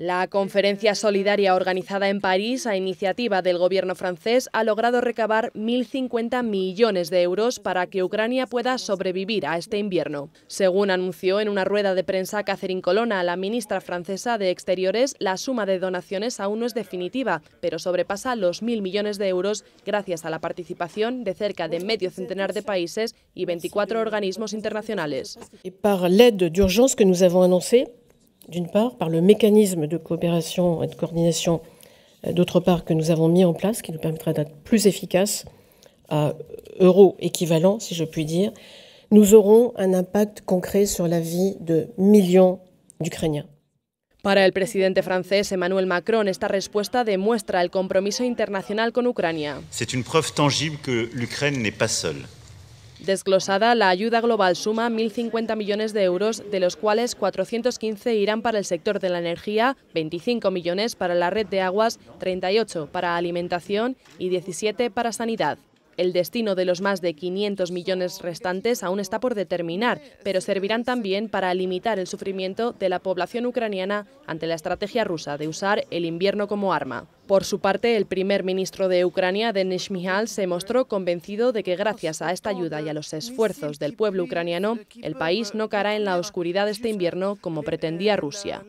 La conferencia solidaria organizada en París a iniciativa del gobierno francés ha logrado recabar 1.050 millones de euros para que Ucrania pueda sobrevivir a este invierno. Según anunció en una rueda de prensa Catherine Colonna, la ministra francesa de Exteriores, la suma de donaciones aún no es definitiva, pero sobrepasa los 1.000 millones de euros gracias a la participación de cerca de medio centenar de países y 24 organismos internacionales. que d'une part, par le mécanisme de coopération et de coordination, euh, d'autre part, que nous avons mis en place, qui nous permettra d'être plus efficaces à euh, euros équivalents, si je puis dire, nous aurons un impact concret sur la vie de millions d'Ukrainiens. Para el presidente francés Emmanuel Macron, esta respuesta demuestra el compromiso internacional con Ucrania. C'est une preuve tangible que l'Ukraine n'est pas seule. Desglosada, la ayuda global suma 1.050 millones de euros, de los cuales 415 irán para el sector de la energía, 25 millones para la red de aguas, 38 para alimentación y 17 para sanidad. El destino de los más de 500 millones restantes aún está por determinar, pero servirán también para limitar el sufrimiento de la población ucraniana ante la estrategia rusa de usar el invierno como arma. Por su parte, el primer ministro de Ucrania, Denis Mihal, se mostró convencido de que gracias a esta ayuda y a los esfuerzos del pueblo ucraniano, el país no caerá en la oscuridad este invierno como pretendía Rusia.